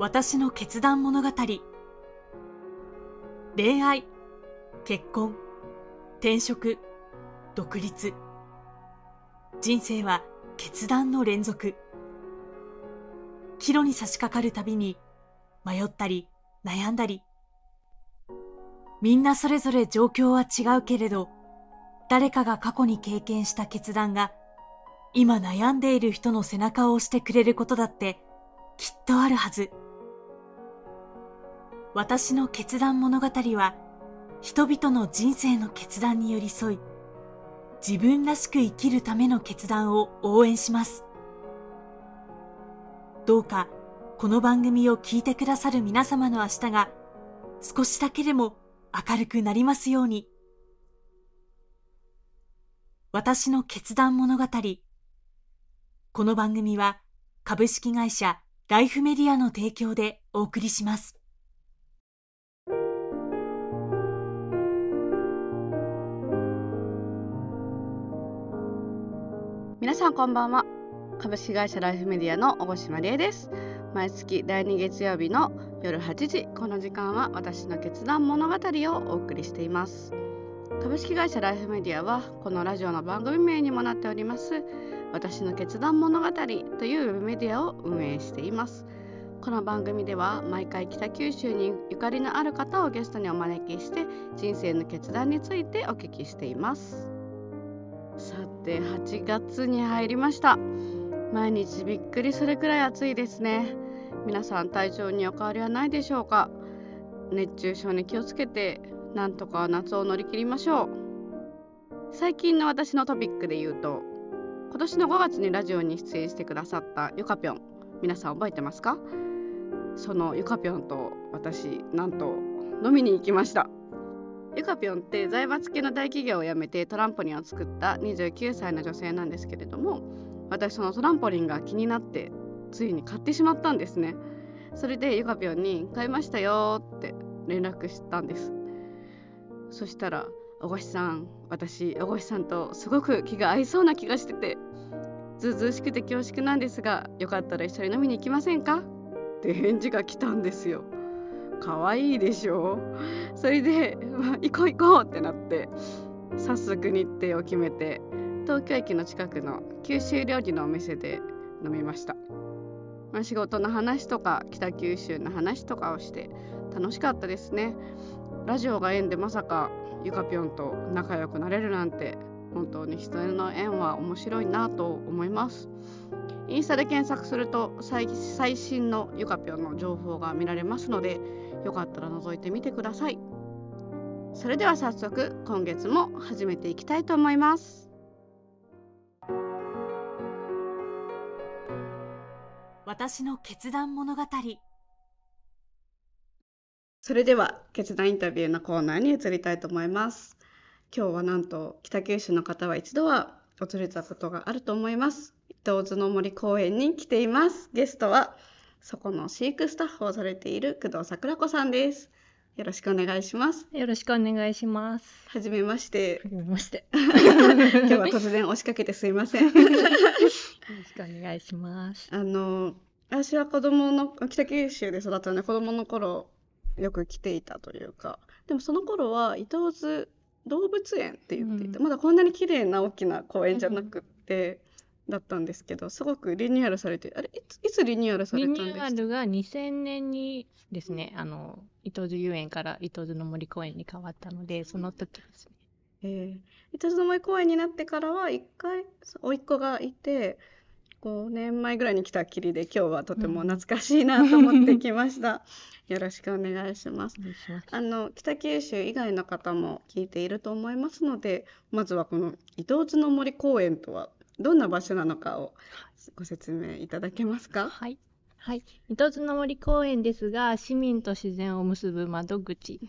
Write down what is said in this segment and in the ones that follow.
私の決断物語恋愛結婚転職独立人生は決断の連続岐路に差し掛かるたびに迷ったり悩んだりみんなそれぞれ状況は違うけれど誰かが過去に経験した決断が今悩んでいる人の背中を押してくれることだってきっとあるはず。私の決断物語は、人々の人生の決断に寄り添い、自分らしく生きるための決断を応援します。どうか、この番組を聞いてくださる皆様の明日が、少しだけでも明るくなりますように。私の決断物語。この番組は、株式会社ライフメディアの提供でお送りします。皆さんこんばんは株式会社ライフメディアの小越真理恵です毎月第2月曜日の夜8時この時間は私の決断物語をお送りしています株式会社ライフメディアはこのラジオの番組名にもなっております私の決断物語というウェブメディアを運営していますこの番組では毎回北九州にゆかりのある方をゲストにお招きして人生の決断についてお聞きしています。さて8月に入りました毎日びっくりするくらい暑いですね皆さん体調にお変わりはないでしょうか熱中症に気をつけてなんとか夏を乗り切りましょう最近の私のトピックで言うと今年の5月にラジオに出演してくださったゆかぴょん皆さん覚えてますかそのゆかぴょんと私なんと飲みに行きましたゆかぴょんって財閥系の大企業を辞めてトランポリンを作った29歳の女性なんですけれども私そのトランポリンが気になってついに買ってしまったんですねそれでユカぴょんに「買いましたよ」って連絡したんですそしたら「小越さん私小越さんとすごく気が合いそうな気がしててずうずうしくて恐縮なんですがよかったら一緒に飲みに行きませんか?」って返事が来たんですよ。可愛いでしょそれで、まあ、行こう行こうってなって早速日程を決めて東京駅の近くの九州料理のお店で飲みました、まあ、仕事の話とか北九州の話とかをして楽しかったですねラジオが縁でまさかゆかぴょんと仲良くなれるなんて本当に人の縁は面白いなと思いますインスタで検索すると最新のゆかぴょんの情報が見られますのでよかったら覗いてみてくださいそれでは早速今月も始めていきたいと思います私の決断物語それでは決断インタビューのコーナーに移りたいと思います今日はなんと北九州の方は一度は訪れたことがあると思います伊東津の森公園に来ていますゲストはそこの飼育スタッフをされている工藤桜子さんです。よろしくお願いします。よろしくお願いします。はじめまして。はじめまして。今日は突然押しかけてすいません。よろしくお願いします。あの私は子供の北九州で育ったので子供の頃よく来ていたというか、でもその頃は伊東津動物園って言っていて、うん、まだこんなに綺麗な大きな公園じゃなくって、だったんですけどすごくリニューアルされてあれいついつリニューアルされたんですかリニューアルが2000年にですねあの伊東寺遊園から伊東寺の森公園に変わったのでその時ですね。えー、伊東寺の森公園になってからは1回甥っ子がいて5年前ぐらいに来たきりで今日はとても懐かしいなと思ってきました。うん、よろしくお願いします。あの北九州以外の方も聞いていると思いますので、まずはこの伊東津の森公園とはどんな場所なのかをご説明いただけますか。はいはい、糸津の森公園ですが市民と自然を結ぶ窓口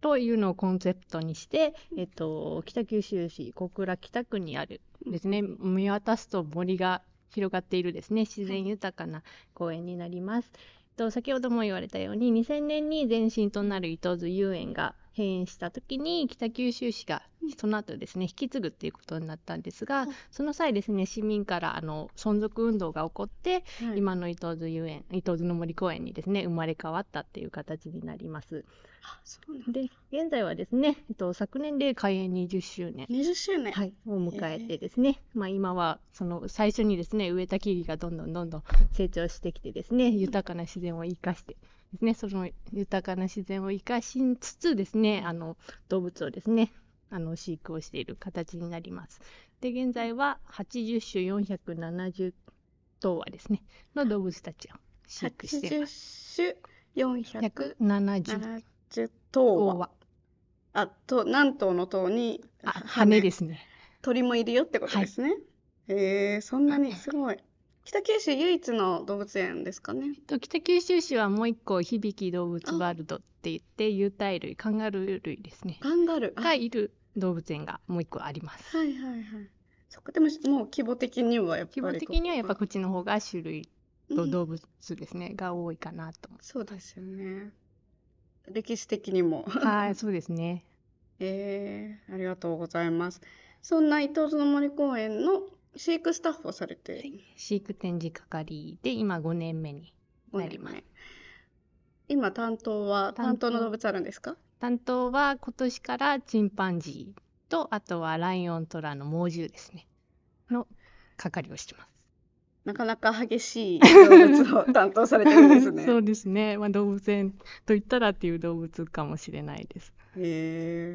というのをコンセプトにして、えっと、北九州市小倉北区にあるですね見渡すと森が広がっているですね自然豊かな公園になります。はい、と先ほども言われたように2000年に前身となる伊東津遊園が閉園した時に北九州市がその後ですね引き継ぐっていうことになったんですが、その際ですね市民からあの存続運動が起こって、はい、今の伊東津遊園伊東津の森公園にですね生まれ変わったっていう形になります。で現在はですね、えっと、昨年で開園20周年 ,20 周年、はい、を迎えてですね、えー、まあ、今はその最初にですね植えた木々がどんどんどんどん成長してきてですね豊かな自然を生かして。ね、その豊かな自然を生かしつつですね、あの動物をですね、あの飼育をしている形になります。で、現在は80種470頭はですね、の動物たちを飼育しています。80種470頭は。あと、何頭の頭に羽、羽ですね。鳥もいるよってことですね。はい、えそんなにすごい。北九州唯一の動物園ですかね。と北九州市はもう一個響動物ワールドって言って有袋類カンガルー類ですね。カンガルーがいる動物園がもう一個あります。はいはいはい。そこでももう規模的にはやっぱり規模的にはやっぱこっちの方が種類と動物ですね、うん、が多いかなと。そうですよね。歴史的にも。はいそうですね。えー、ありがとうございます。そんな伊東園森公園の飼育スタッフをされて、はい、飼育展示係で今5年目になります。今担当は担当の動物あるんですか担当は今年からチンパンジーとあとはライオントラの猛獣ですねの係をしてますなかなか激しい動物を担当されてるんですね そうですね、まあ、動物園といったらっていう動物かもしれないですへ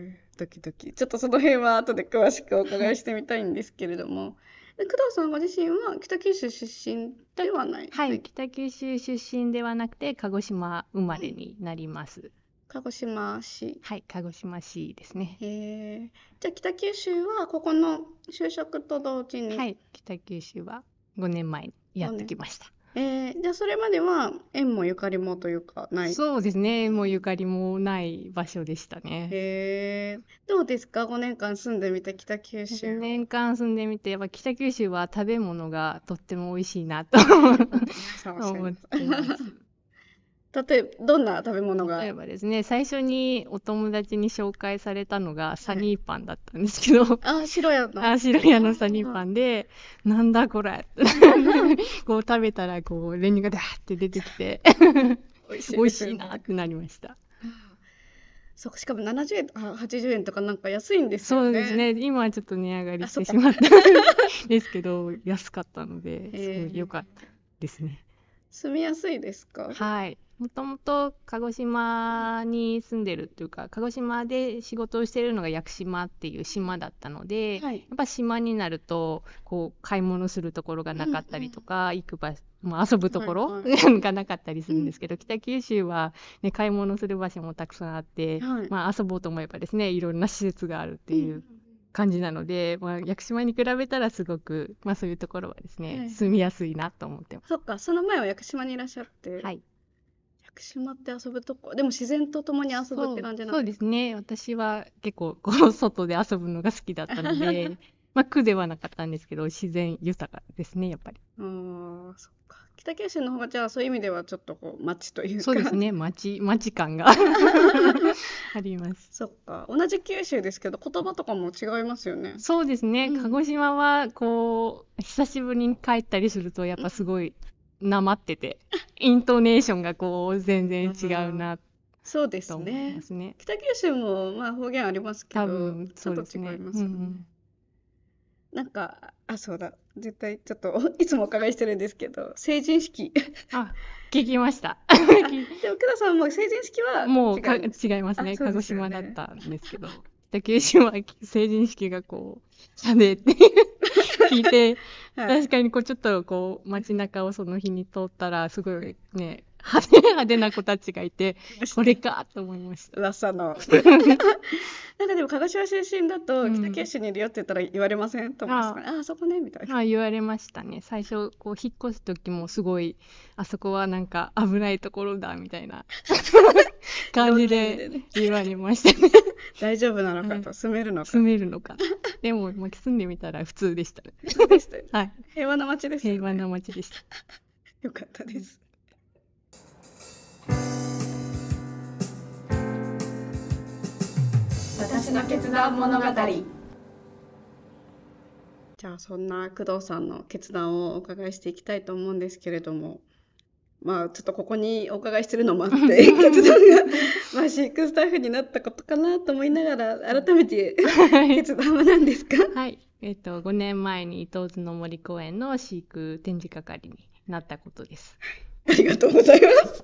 えドキドキちょっとその辺は後で詳しくお伺いしてみたいんですけれども工藤さんご自身は北九州出身ではない、ね、はい、北九州出身ではなくて鹿児島生まれになります。うん鹿児島市はい鹿児島市ですねへじゃあ北九州はここの就職と同時にはい北九州は5年前にやってきましたえー、じゃあそれまでは縁もゆかりもというかない。そうですね、縁もゆかりもない場所でしたね。へえー、どうですか、5年間住んでみて、北九州。5年間住んでみて、やっぱ北九州は食べ物がとっても美味しいなと 思ってます。例えばどんな食べ物が例えばですね最初にお友達に紹介されたのがサニーパンだったんですけど、はい、あ白屋のあ白屋のサニーパンで、なんだこれ こう食べたらこう練乳がダーって出てきて美味しい、しいなってなりましたそうしかも70円あ80円とかなんか安いんですよねそうですね今はちょっと値上がりしてしまった ですけど安かったのですごい良かったですね、住みやすいですかはいもともと鹿児島に住んでるっていうか鹿児島で仕事をしてるのが屋久島っていう島だったので、はい、やっぱ島になるとこう買い物するところがなかったりとか、うんうん、行く場所遊ぶところ、はいはい、がなかったりするんですけど、うん、北九州は、ね、買い物する場所もたくさんあって、はい、まあ、遊ぼうと思えばですねいろんな施設があるっていう感じなので、うん、まあ、屋久島に比べたらすごく、まあ、そういうところはですね、はい、住みやすいなと思ってます。そっかその前は屋久島にいらっしゃって、はい、福島って遊ぶとこでも自然と共に遊ぶって感じなんそうですね私は結構こう外で遊ぶのが好きだったので まあ苦ではなかったんですけど自然豊かですねやっぱりうんそっか北九州の方がじゃあそういう意味ではちょっとこう町というかそうですね町町感が ありますそっか同じ九州ですけど言葉とかも違いますよねそうですね、うん、鹿児島はこう久しぶりに帰ったりするとやっぱすごい、うんなまってて、イントネーションがこう全然違うなそうですね、北九州もまあ方言ありますけど、多分そうですね。違いますね、うんなんかあそうだ絶対ちょっと いつもお伺いしてるんですけど成人式あ聞きました でもく田さんも成人式はもう違いますね、ね、鹿児島だったんですけど竹九は成人式がこう、しゃネって聞いて、はい、確かにこうちょっとこう街中をその日に通ったら、すごいね、派手派手な子たちがいて、これかと思いました。サの。なんかでも、鹿児島出身だと、北九州にいるよって言ったら言われません、うん、とああ、そこね、みたいな。あ言われましたね。最初、こう、引っ越す時もすごい、あそこはなんか危ないところだ、みたいな 感じで言われましたね。大丈夫なのかと、住めるのか。住めるのか。でも、まあ、住んでみたら普通でしたね。そうでした、ね、はい。平和な街です、ね、平和な街でした。よかったです。私の決断物語じゃあそんな工藤さんの決断をお伺いしていきたいと思うんですけれどもまあちょっとここにお伺いしてるのもあって 決断が、まあ、飼育スタッフになったことかなと思いながら改めて決断は何ですかはいえっ、ー、と5年前に伊東津の森公園の飼育展示係になったことです。ありがとうございます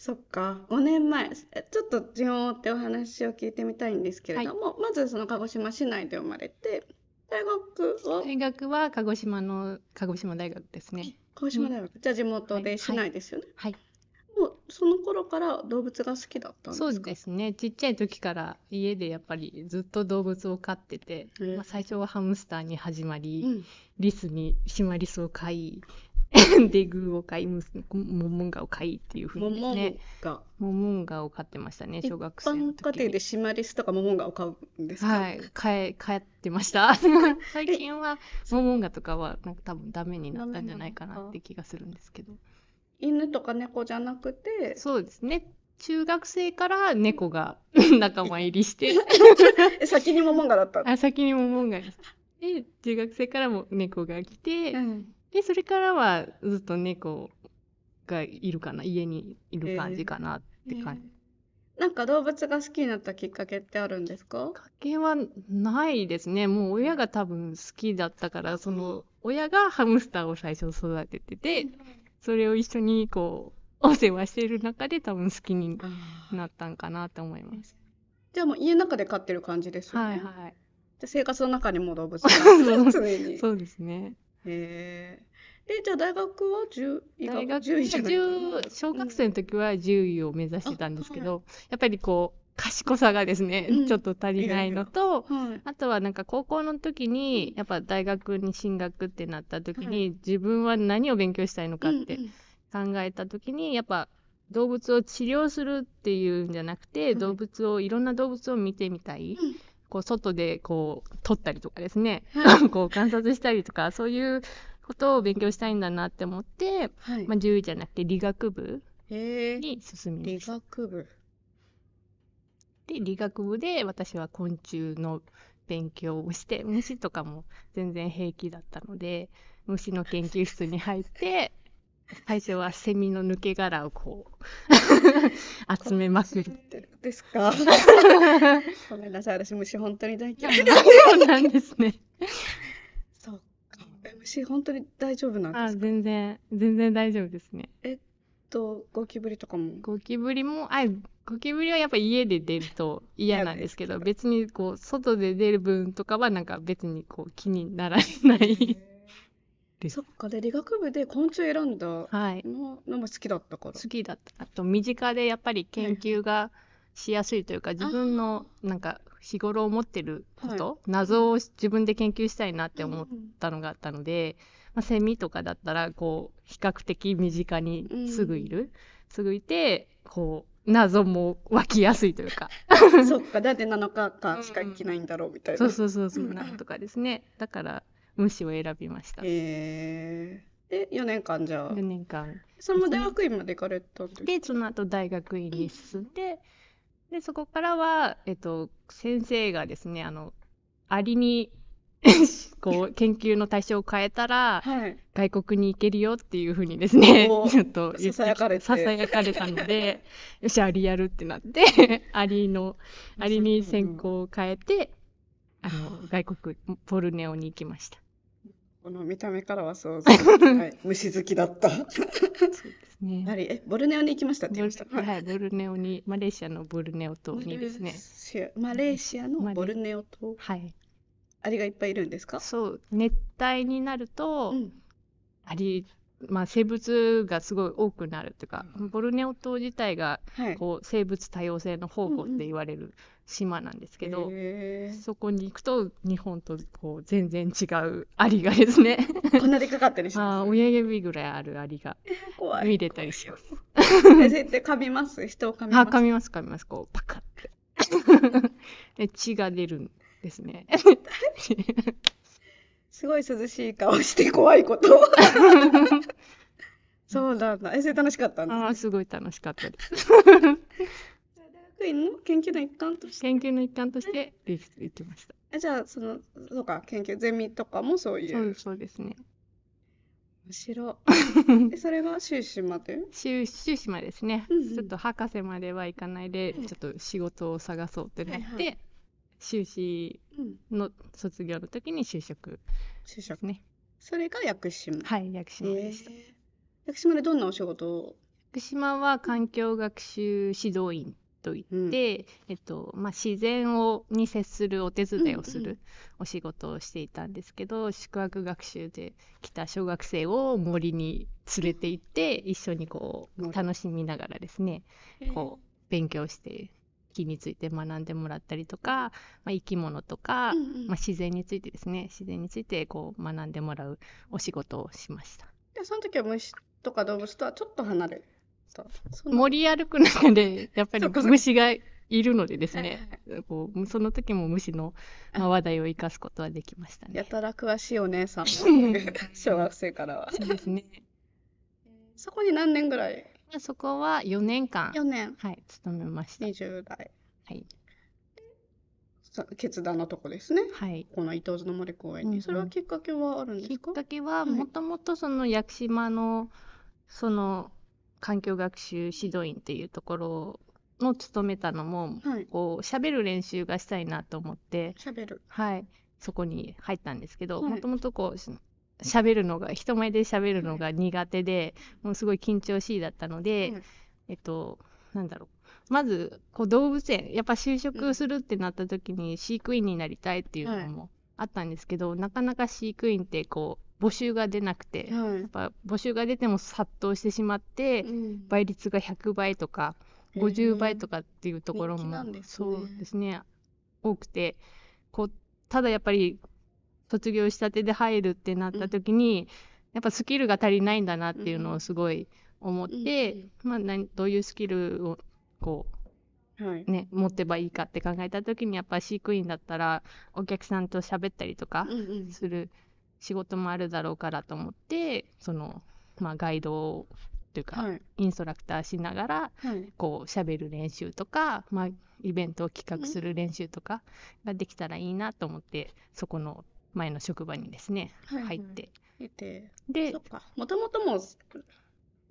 そっか5年前ちょっと順を追ってお話を聞いてみたいんですけれども、はい、まずその鹿児島市内で生まれて大学は大学は鹿児島の鹿児島大学ですね。鹿児島大学、うん、じゃあ地元で市内ですよね。はい、はいもうその頃から動物が好きだったんですそうですねちっちゃい時から家でやっぱりずっと動物を飼ってて、まあ、最初はハムスターに始まり、うん、リスにシマリスを飼い デグーを買い、モモンガを買いっていうふうにね。モモンガを買ってましたね、小学生の時家庭でシマリスとかモモンガを買うんですかはい、買え、買ってました。最近はモモンガとかはなんか多分ダメになったんじゃないかなって気がするんですけど。犬とか猫じゃなくて。そうですね。中学生から猫が 仲間入りして先にモモンガだったあ先にモモンガで中学生からも猫が来て、うん、で、それからはずっと猫がいるかな、家にいる感じかなって感じ。えーえー、なんか動物が好きになったきっかけってあるんですかきっかけはないですね。もう親が多分好きだったから、その親がハムスターを最初育ててて、それを一緒にこう、お世話している中で多分好きになったんかなと思います。じゃあもう家の中で飼ってる感じですよね。はいはい。じゃ生活の中にも動物が そうですね。へえ。え、じゃあ大学は10位大学10位じゃない小学生の時は10位を目指してたんですけど、はい、やっぱりこう、賢さがですね、うん、ちょっと足りないのと、いやいやはい、あとはなんか高校の時に、やっぱ大学に進学ってなった時に、はい、自分は何を勉強したいのかって考えた時に、やっぱ動物を治療するっていうんじゃなくて、動物を、いろんな動物を見てみたい。うんこう外でこう撮ったりとかですね、はい、こう観察したりとかそういうことを勉強したいんだなって思って、はい、まあ、獣医じゃなくて理学部に進みました。理学部で理学部で私は昆虫の勉強をして虫とかも全然平気だったので虫の研究室に入って最初はセミの抜け殻をこう 集めまくりですか ごめんなさい私虫本当に大嫌いそうなんですねそうか虫本当に大丈夫なんですかあ全然全然大丈夫ですねえっとゴキブリとかもゴキブリもあゴキブリはやっぱ家で出ると嫌なんですけど別にこう外で出る分とかはなんか別にこう気にならない理そっかで理学部で昆虫選んだの,、はい、のも好きだったから好きだったあと身近でやっぱり研究がしやすいというか、はい、自分のなんか日頃思ってること、はい、謎を自分で研究したいなって思ったのがあったので、まあ、セミとかだったらこう比較的身近にすぐいる、うん、すぐいてこう謎も湧きやすいというか そっかだって7日間しか生きないんだろうみたいな、うん、そうそうそうそうなんとかですねだから無視を選びました。えー、え、4年間じゃあ。4年間。その大学院まで行かれたんでで、その後大学院に進んで、で、そこからは、えっと、先生がですね、あの、アリに こう研究の対象を変えたら、はい、外国に行けるよっていうふうにですね、ちょっとささやかれささやかれたので、よし、アリやるってなって、アリの、アリに専攻を変えて、あの外国、ポルネオに行きました。この見た目からは想像はい、虫好きだった。そうですね。あれ、え、ボルネオに行きましたって言いました。はい、ボルネオに、マレーシアのボルネオ島にですね。マレーシアのボルネオ島。はい。アリがいっぱいいるんですか。そう、熱帯になると、うん、アリ、まあ生物がすごい多くなるというか、ボルネオ島自体が、こう、生物多様性の宝庫って言われる島なんですけど、そこに行くと日本とこう全然違うアリがですねこんなでかかったりします、ね、親指ぐらいあるアリが見れたりします絶対噛みます人を噛みます噛みます噛みますこうパカッて 血が出るんですね すごい涼しい顔して怖いこと そうなんだえそれ楽しかったんです、ね、あすごい楽しかったです院の研究の一環として研究の一環として流出行きましたえじゃあそのそうか研究ゼミとかもそういうそうですね面ろ。それが修士まで修修士までですね、ちょっと博士までは行かないで、ちょっと仕事を探そうってなって、はいはい、修士の卒業の時に就職、ね、就職ねそれが薬師島はい薬師島でした、でどんなお仕事を福島は環境学習指導員といって、うん、えっとまあ、自然をに接するお手伝いをするお仕事をしていたんですけど、うんうん、宿泊学習で来た小学生を森に連れて行って一緒にこう楽しみながらですね、こう勉強して木について学んでもらったりとか、まあ、生き物とか、うんうん、まあ、自然についてですね自然についてこう学んでもらうお仕事をしました。その時は虫とか動物とはちょっと離れった森歩く中で やっぱり虫がいるのでですねこうその時も虫の話題を生かすことはできましたねやたら詳しいお姉さん 小学生からはそうですねそこに何年ぐらいそこは4年間4年はい勤めました20代はい決断のとこですね、はい、この伊東の森公園に、うんうん、それはきっかけはあるんですかきっかけはもともとその屋久島のその環境学習指導員っていうところの務めたのも、はい、こう喋る練習がしたいなと思って喋るはいそこに入ったんですけどもともとこう喋るのが人前で喋るのが苦手で、もうすごい緊張しいだったので、えっとなんだろうまずこう動物園やっぱ就職するってなった時に飼育員になりたいっていうのもあったんですけど、なかなか飼育員ってこう募集が出なくて、はい、やっぱ募集が出ても殺到してしまって、うん、倍率が100倍とか50倍とかっていうところも、ね、そうですね多くてこうただやっぱり卒業したてで入るってなった時に、うん、やっぱスキルが足りないんだなっていうのをすごい思って、うん、まあ、何どういうスキルをこうはい、ね、持ってばいいかって考えた時にやっぱ飼育員だったらお客さんと喋ったりとかする仕事もあるだろうからと思ってその、まあ、ガイドというか、はい、インストラクターしながら、はい、こう喋る練習とか、まあ、イベントを企画する練習とかができたらいいなと思ってそこの前の職場にですね、はいはい、入って。てでもともとも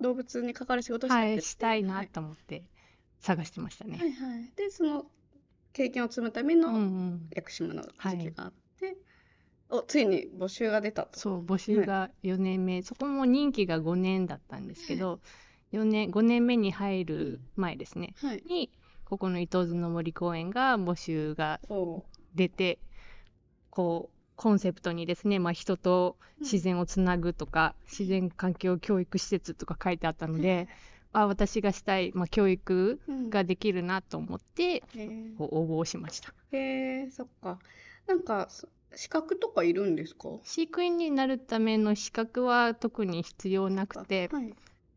動物に関わる仕事した,、はい、したいなと思って探してましたね。はいはい、でその経験を積むための屋久島の時期があっおついに募集が出たとそう募集が4年目、はい、そこも任期が5年だったんですけど、4年5年目に入る前ですね、はい、にここの伊東津の森公園が募集が出てこうコンセプトにですね、まあ、人と自然をつなぐとか、うん、自然環境教育施設とか書いてあったので、うん、あ私がしたい、まあ、教育ができるなと思って、うん、応募をしました。へえそっか。なんか資格とかいるんですか飼育員になるための資格は特に必要なくて、はい、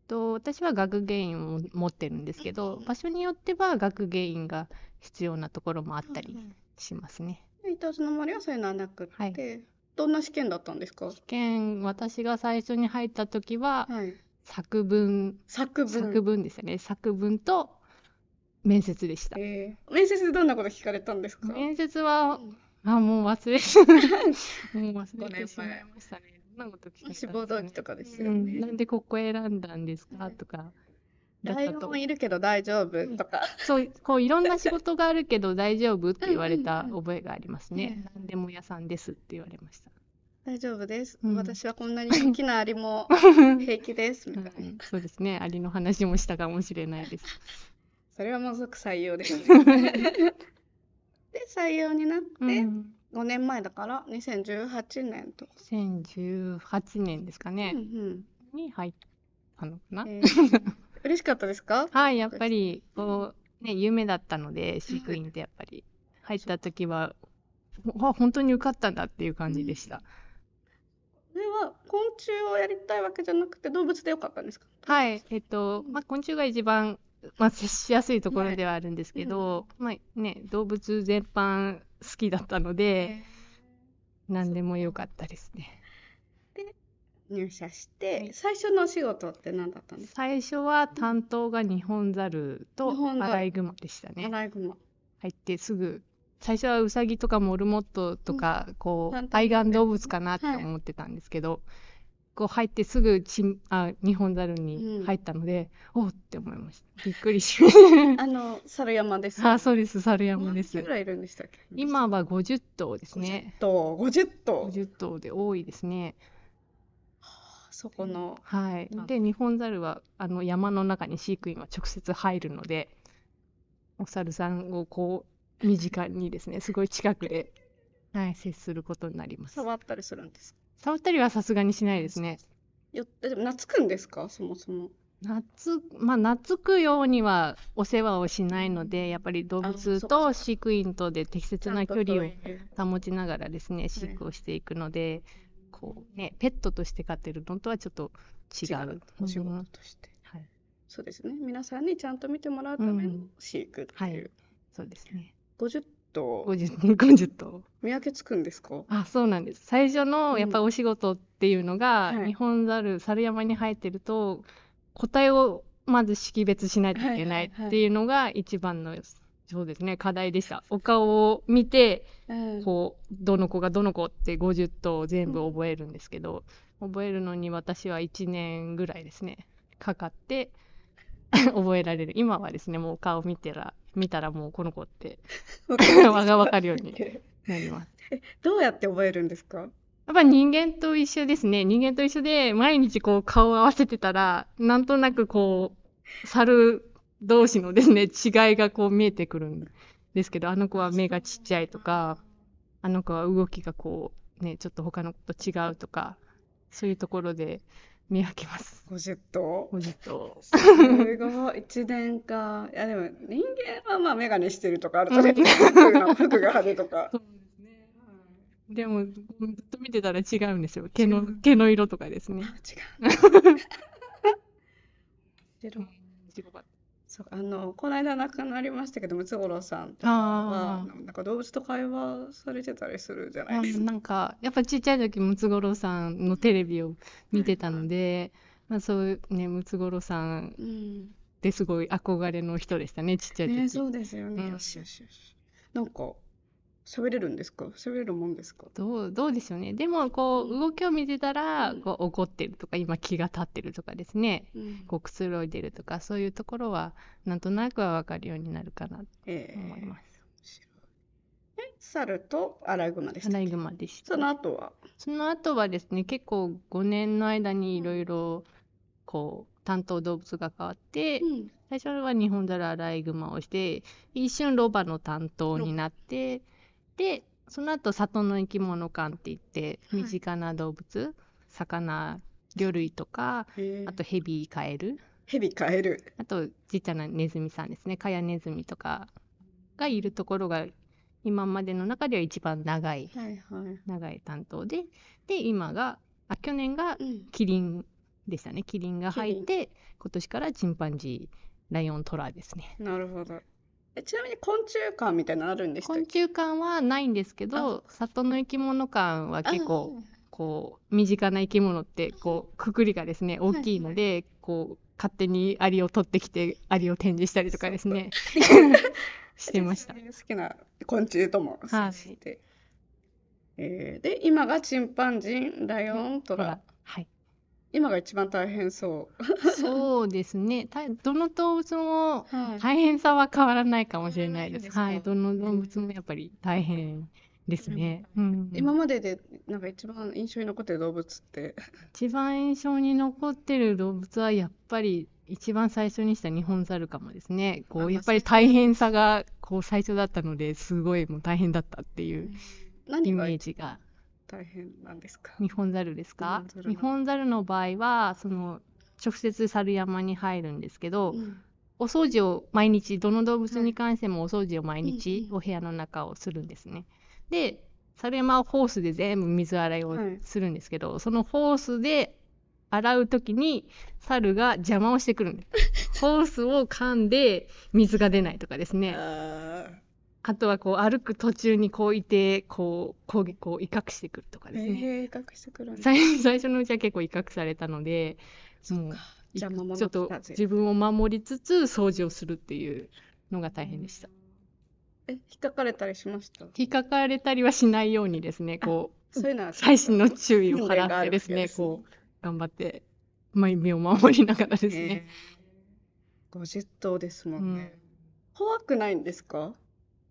と私は学芸員を持ってるんですけど、場所によっては学芸員が必要なところもあったりしますね。イタズの森はそういうのはなくて、はい、どんな試験だったんですか試験私が最初に入った時は、はい、作文作文作文ですね作文と面接でした、えー、面接でどんなこと聞かれたんですか面接はあ、もう忘れ、もう忘れてしまいましたね。どんなこと聞かれたんですか、ね、とかですよね、うん。なんでここ選んだんですかとか。ライオンいるけど大丈夫とか、そうこういろんな仕事があるけど大丈夫って言われた覚えがありますね。ううんうん、何でも屋さんですって言われました。大丈夫です。うん、私はこんなに大きなアリも 平気ですみたいな、うん、そうですね。アリの話もしたかもしれないです。それはもう即採用です、ね。で採用になって、うん、5年前だから2018年とか2018年ですかね、うんうん、に入ったのかな、えー、嬉しかったですかはいやっぱりこう、ね、夢だったので飼育員ってやっぱり入った時はあ本当に受かったんだっていう感じでした、うんそれは昆虫をやりたいわけじゃなくて動物でよかったんですかはいえっと、まあ、昆虫が一番まあ、接しやすいところではあるんですけど、ね、まあね、動物全般好きだったので、何でもよかったですね。で入社して、最初のお仕事って何だったんですか最初は担当がニホンザルとアライグマでしたね。アライグマ入ってすぐ最初はウサギとかモルモットとか、うん、こう愛玩動物かなって思ってたんですけど、はい校入ってすぐちあ日本ザルに入ったので、うん、おって思いましたびっくりしましたあの猿山です、あそうです猿山ですぐらいいるんでしたっけ今は50頭ですね50頭50頭 ,50 頭で多いですねそこのはいで日本猿はあの山の中に飼育員は直接入るのでお猿さんをこう身近にですねすごい近くで、はい、接することになります触ったりするんです触ったりはさすがにしないですね。よでも懐くんですかそもそも。懐まあ、懐くようにはお世話をしないのでやっぱり動物と飼育員とで適切な距離を保ちながらですね飼育をしていくので、こうね、ペットとして飼ってるのとはちょっと違う。お仕事として、はい、そうですね皆さんにちゃんと見てもらうための飼育っいう、うんはい、そうですね50頭。50, 50頭。見分けつくんですかあ、そうなんです。最初の、やっぱりお仕事っていうのが、うんはい、日本猿、猿山に生えてると、個体をまず識別しないといけないっていうのが一番の、はいはいそうですね、課題でした。お顔を見て、うん、こう、どの子がどの子って50頭全部覚えるんですけど、うん、覚えるのに私は1年ぐらいですね、かかって覚えられる。今はですね、もう顔見てら見たらもうこの子って わがわかるようになります。どうやって覚えるんですかやっぱ人間と一緒ですね。人間と一緒で、毎日こう顔を合わせてたら、なんとなくこう、猿同士のですね、違いがこう見えてくるんですけど、あの子は目がちっちゃいとか、あの子は動きがこう、ね、ちょっと他の子と違うとか、そういうところで、見分けます。50頭。50頭。一年か。いやでも人間はまあ眼鏡してるとかあるとね、服が派手とか。そうですね。でもずっと見てたら違うんですよ。毛の毛の色とかですね。違う。違白かった。そうあのこの間亡くなりましたけどムツゴロウさんとかなんか動物と会話されてたりするじゃないですか。なんかやっぱちっちゃい時ムツゴロウさんのテレビを見てたので、まあ、そうねムツゴロウさんってすごい憧れの人でしたねちっちゃい時。ね、そうですよね、うん、よしよしよし。なんか喋れるんですか喋れるもんですかどうどうでしょうねでもこう動きを見てたらこう怒ってるとか今気が立ってるとかですね、うん、こうくつろいでるとかそういうところはなんとなくは分かるようになるかなと思います。えー、猿とアライグマでしたアライグマでしたその後はその後はですね結構5年の間にいろいろこう担当動物が変わって、うん、最初は日本ンザルアライグマをして一瞬ロバの担当になって。でその後里の生き物館って言って身近な動物、はい、魚魚類とかあとヘビカエルヘビカエルあとちっちゃなネズミさんですねカヤネズミとかがいるところが今までの中では一番長い、はいはい、長い担当でで今があ去年がキリンでしたね、うん、キリンが入って今年からチンパンジーライオントラですねなるほどえちなみに昆虫館みたいなのあるんですた昆虫館はないんですけど里の生き物館は結構こう身近な生き物ってこうくくりがですね大きいので、こう勝手にアリを取ってきてアリを展示したりとかですね してました。好きな昆虫とも接して、えーで今がチンパンジンライオントほラ今が一番大変そう。そうですね。たどの動物も大変さは変わらないかもしれないです。はい、はい、どの動物もやっぱり大変ですね。うん、今まででなんか一番印象に残ってる動物って。一番印象に残ってる動物はやっぱり一番最初にしたニホンザルかもですね。こうやっぱり大変さがこう最初だったのですごいもう大変だったっていうイメージが。大変なんですかニホンザルですかニホンザルの場合はその直接猿山に入るんですけど、うん、お掃除を毎日どの動物に関してもお掃除を毎日お部屋の中をするんですね。はい、で猿山をホースで全部水洗いをするんですけど、はい、そのホースで洗う時に猿が邪魔をしてくるんです。ホースを噛んで水が出ないとかですね。あとはこう歩く途中にこういてこうこうこう威嚇してくるとかですね。えー、威嚇してくる、ね、最初のうちは結構威嚇されたのでもうちょっと自分を守りつつ掃除をするっていうのが大変でした。え引っかかれたりしました引っかかれたりはしないようにですねこうそういうのは最新の注意を払ってですね、ね、こう頑張って、まあ、身を守りながらですね。えー、50頭ですもんね。うん、怖くないんですか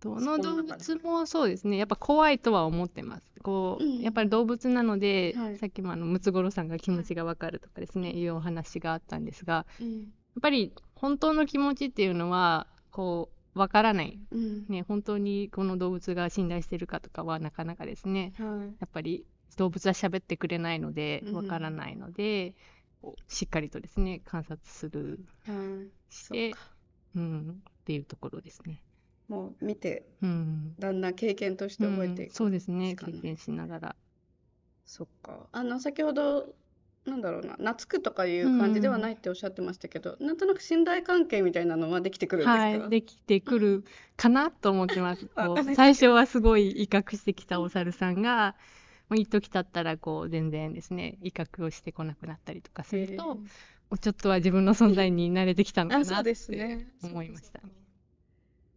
どの動物もそうですねやっぱ怖いとは思ってますこう、うん、やっぱり動物なので、はい、さっきもあのムツゴロウさんが気持ちがわかるとかですね、はい、いうお話があったんですが、うん、やっぱり本当の気持ちっていうのはこうわからない、うん、ね、本当にこの動物が信頼してるかとかはなかなかですね、はい、やっぱり動物は喋ってくれないのでわからないので、しっかりとですね観察する、して、うん、っていうところですね。もう見て、うん、だんだん経験として覚えていく、うん、そうですね経験しながらそっかあの先ほどなんだろうな懐くとかいう感じではないっておっしゃってましたけど、うん、なんとなく信頼関係みたいなのはできてくるんですか、はい、できてくるかなと思ってます 最初はすごい威嚇してきたお猿さんが、もう一時経ったらこう全然ですね威嚇をしてこなくなったりとかすると、ちょっとは自分の存在に慣れてきたのかなって思いました。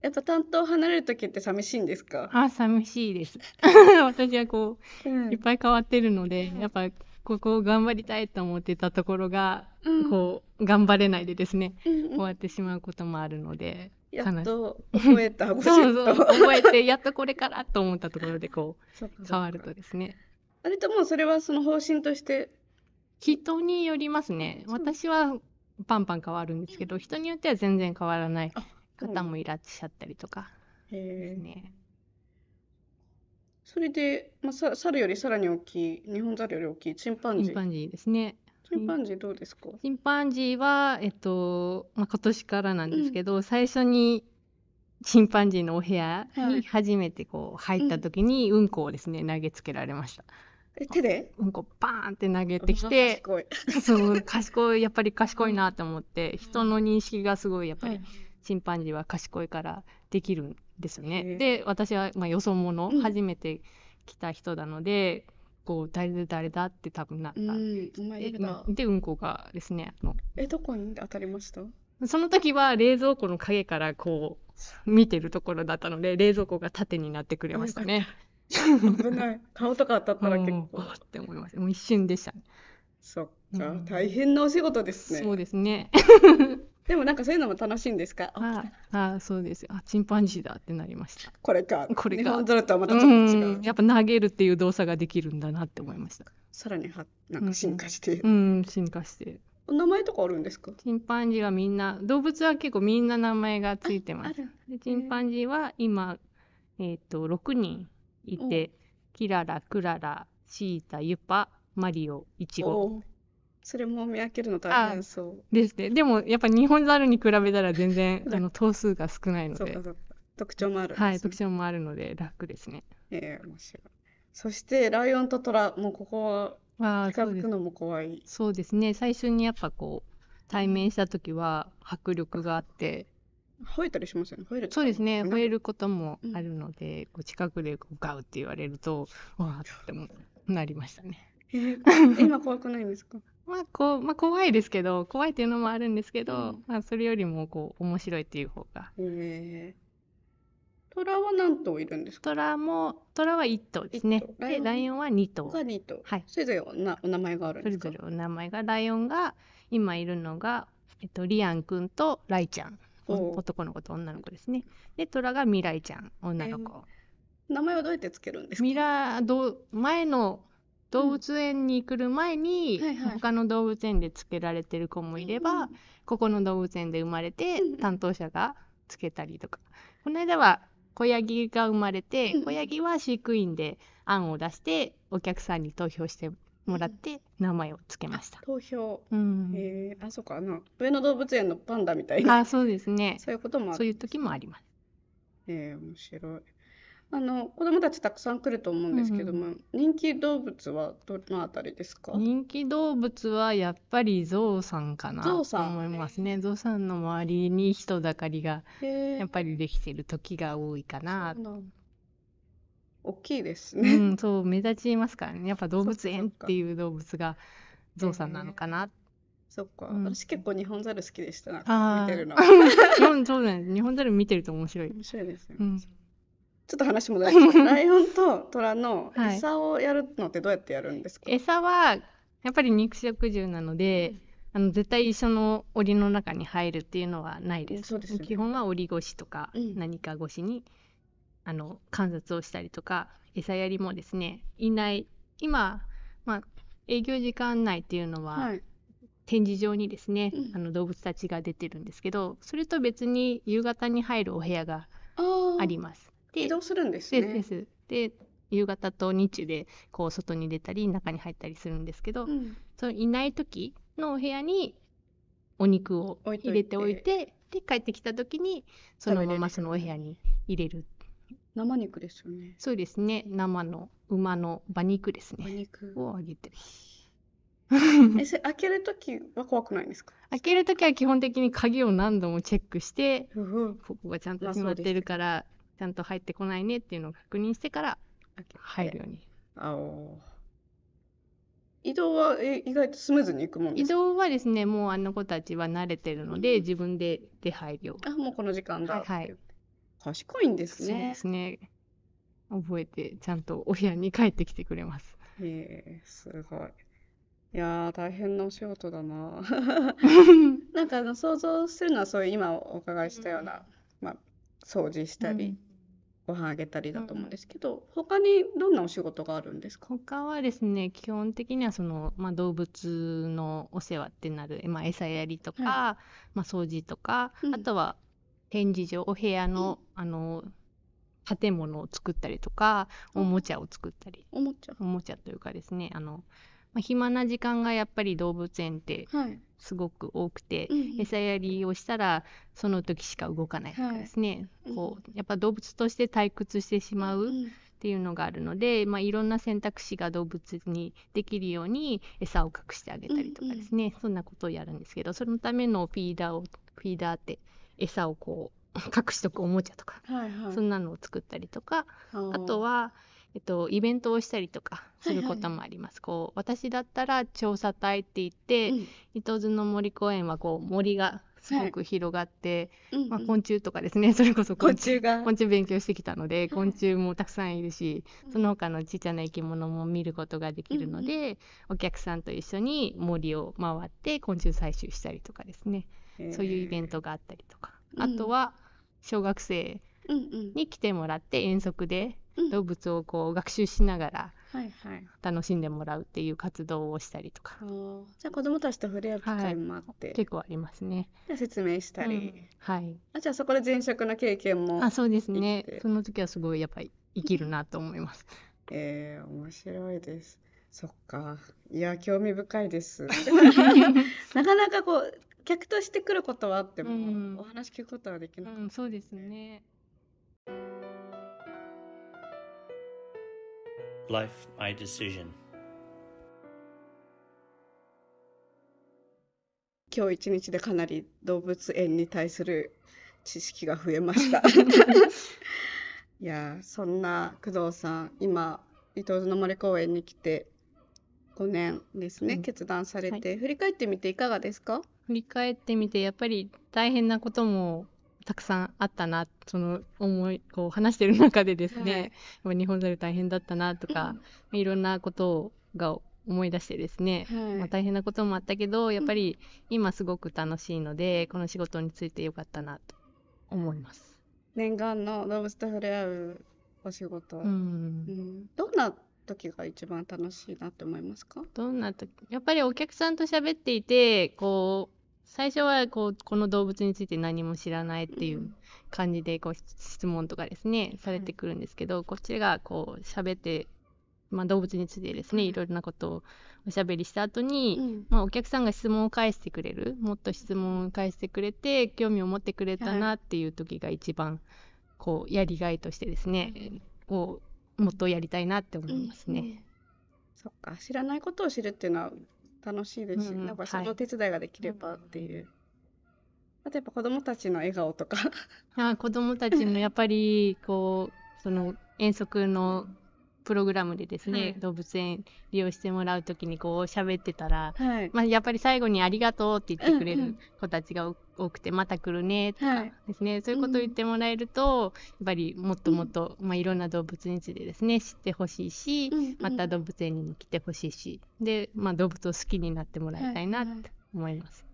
やっぱ担当離れる時って寂しいんですかあ寂しいです 私はこう、うん、いっぱい変わってるので、やっぱここを頑張りたいと思ってたところが、うん、こう頑張れないでですね、うんうん、終わってしまうこともあるのでやっと覚えた そうそう覚えてやっとこれからと思ったところでこう変わ るとですねあれともそれはその方針として人によりますね私はパンパン変わるんですけど人によっては全然変わらない方もいらっしゃったりとかですね。うんそれで、まあ、さ猿よりさらに大きい日本猿より大きいチンパンジーチンパンジーですねチンパンジーどうですかチンパンジーは、えっとまあ、今年からなんですけど、うん、最初にチンパンジーのお部屋に初めてこう入った時にうんこをですね、投げつけられました。え手でうんこバーンって投げてきて賢い そう賢いやっぱり賢いなと思って人の認識がすごいやっぱり。うんチンパンジーは賢いからできるんですよね。で私はまあよそ者、うん、初めて来た人なのでこう誰だ誰だって多分なったでうん、でうんこがですねえどこに当たりましたその時は冷蔵庫の陰からこう見てるところだったので冷蔵庫が縦になってくれましたね。危ない顔とか当たったら結構。って思いますもう一瞬でした、ね、そっか、うん、大変なお仕事ですね。そうですねでもなんかそういうのも楽しいんですかああそうですあチンパンジーだってなりましたこれかこれか日本ゾルとはまたちょっと違うやっぱ投げるっていう動作ができるんだなって思いましたさらにはなんか進化して、うん、うん、進化して名前とかあるんですかチンパンジーはみんな動物は結構みんな名前がついてますでチンパンジーは今えっ、ー、と六人いて、キララクララシータユパマリオイチゴそれも見分けるの大変そう。ですね。でも、やっぱ日本猿に比べたら全然、あの、頭数が少ないので。特徴もある、ね、はい、特徴もあるので楽ですね。ええー、面白い。そして、ライオンとトラ、もうここは、あ近づくのも怖いそうですね。最初にやっぱこう、対面した時は迫力があって、吠えたりしますよね。吠えるそうですね。吠えることもあるので、うん、こう近くでこうガウって言われると、わーってもなりましたね。えー、今怖くないんですかまあこうまあ、怖いですけど怖いっていうのもあるんですけど、うん、まあ、それよりもこう面白いっていう方が。へ虎は何頭いるんですか虎も虎は1頭ですねでライオンは2頭が2頭、はい、それぞれおなお名前があるんですかそれぞれお名前がライオンが今いるのが、えっと、リアン君とライちゃん男の子と女の子ですねで虎がミライちゃん女の子、名前はどうやってつけるんですかミラど前の動物園に来る前に、他の動物園でつけられてる子もいれば、ここの動物園で生まれて担当者がつけたりとかこの間は子ヤギが生まれて子ヤギは飼育員で案を出してお客さんに投票してもらって名前をつけました。投票。うん、えー、あ、そうかな。上野動物園のパンダみたいな。あそうですねそういうこともそういう時もあります。えー、面白い。あの子供たちたくさん来ると思うんですけども、うんうん、人気動物はどのあたりですか人気動物はやっぱりゾウさんかなと思いますねゾウさんの周りに人だかりがやっぱりできてる時が多いかな大きいですね、うん、そう目立ちますからねやっぱ動物園っていう動物がゾウさんなのかなそっか、うん、私結構日本ザル好きでしたな見てるの ん、そう日本ザル見てると面白い面白いですね、うんちょっと話も ライオンとラの餌をやるのってどうやってやるんですか、はい、餌はやっぱり肉食獣なので、あの絶対一緒の檻の中に入るっていうのはないです。そうですね、基本は檻越しとか、何か越しに、うん、あの観察をしたりとか餌やりもですねいない今、まあ、営業時間内っていうのは、はい、展示場にですね、うん、あの動物たちが出てるんですけどそれと別に夕方に入るお部屋があります。で移動するんですね。ですで夕方と日でこう外に出たり中に入ったりするんですけど、うん、そのいない時のお部屋にお肉を入れておいてで帰ってきた時にそのままそのお部屋に入れる生肉ですよねそうですね生の馬の馬肉ですね馬肉をあげてる。えそれ開ける時は怖くないんですか開ける時は基本的に鍵を何度もチェックして、ここがちゃんと閉まってるからちゃんと入ってこないねっていうのを確認してから入るように。あ移動はえ意外とスムーズにいくもんですか移動はですね、もうあの子たちは慣れてるので、自分で出入りを。あ、もうこの時間だ。はい、はい。賢いんですね。そうですね。覚えて、ちゃんとお部屋に帰ってきてくれます。へえ、すごい。いや大変なお仕事だな。なんかあの想像するのはそういう今お伺いしたような、うん、まあ、掃除したり、ご飯あげたりだと思うんですけど、うん、他にどんなお仕事があるんですか他はですね基本的にはその、まあ、動物のお世話ってなる、まあ、餌やりとか、はい、まあ、掃除とか、うん、あとは展示場お部屋のうん、あの建物を作ったりとかおもちゃを作ったり、おもちゃおもちゃというかですねあの、まあ、暇な時間がやっぱり動物園って、はいすごく多くて、うん餌やりをしたらその時しか動かないとかですね、はい、こうやっぱ動物として退屈してしまうっていうのがあるので、まあ、いろんな選択肢が動物にできるように餌を隠してあげたりとかですね、うん、そんなことをやるんですけどそのためのフィーダーをフィーダーって餌をこう 隠しとくおもちゃとか、はいはい、そんなのを作ったりとか、あとはえっと、イベントをしたりとかすることもあります。はいはい、こう私だったら調査隊って言って、うん、伊東津の森公園はこう森がすごく広がって、はい、まあ、昆虫とかですね、うんうん、それこそ昆虫が昆虫勉強してきたので昆虫もたくさんいるし、はい、その他のちっちゃな生き物も見ることができるので、うんうん、お客さんと一緒に森を回って昆虫採集したりとかですね、えー、そういうイベントがあったりとか、あとは小学生に来てもらって遠足で動物をこう学習しながら楽しんでもらうっていう活動をしたりとか、はいはい、じゃあ子どもたちと触れ合う機会もあって、はい、結構ありますね説明したり、うん、はいあじゃあそこで前職の経験もあそうですねその時はすごいやっぱり生きるなと思いますえー、面白いですそっかいや興味深いです なかなかこう客として来ることはあっても、うん、お話聞くことはできなかった、うん、そうですね Life My Decision 今日一日でかなり動物園に対する知識が増えました いやそんな工藤さん今伊東の森公園に来て5年ですね、うん、決断されて、はい、振り返ってみていかがですか振り返ってみてやっぱり大変なこともたくさんあったなその思いこう話してる中でですね、はい、日本猿大変だったなとか、うん、いろんなことをが思い出してですね、はい、まあ、大変なこともあったけどやっぱり今すごく楽しいので、うん、この仕事についてよかったなと思います。念願の動物と触れ合うお仕事、うん、どんな時が一番楽しいなって思いますかどんな時やっぱりお客さんと喋っていてこう最初はこうこの動物について何も知らないっていう感じでこう質問とかですねされてくるんですけど、こっちがこう喋って、まあ、動物についてですねいろいろなことをおしゃべりした後に、まあ、お客さんが質問を返してくれるもっと質問を返してくれて興味を持ってくれたなっていう時が一番こうやりがいとしてですね、をもっとやりたいなって思いますね。そっか知らないことを知るっていうのは楽しいですし、うん、なんかその手伝いができればっていう。はい、あとやっぱ子供たちの笑顔とかあ。あ子供たちのやっぱり、こう、その遠足のプログラムでですね、はい、動物園利用してもらう時にこう喋ってたら、はい、まあ、やっぱり最後に「ありがとう」って言ってくれる子たちが多くて「また来るね」とかですね、はい、そういうことを言ってもらえると、やっぱりもっともっと、まあ、いろんな動物についてですね知ってほしいし、また動物園にも来てほしいしで、まあ、動物を好きになってもらいたいなって思います。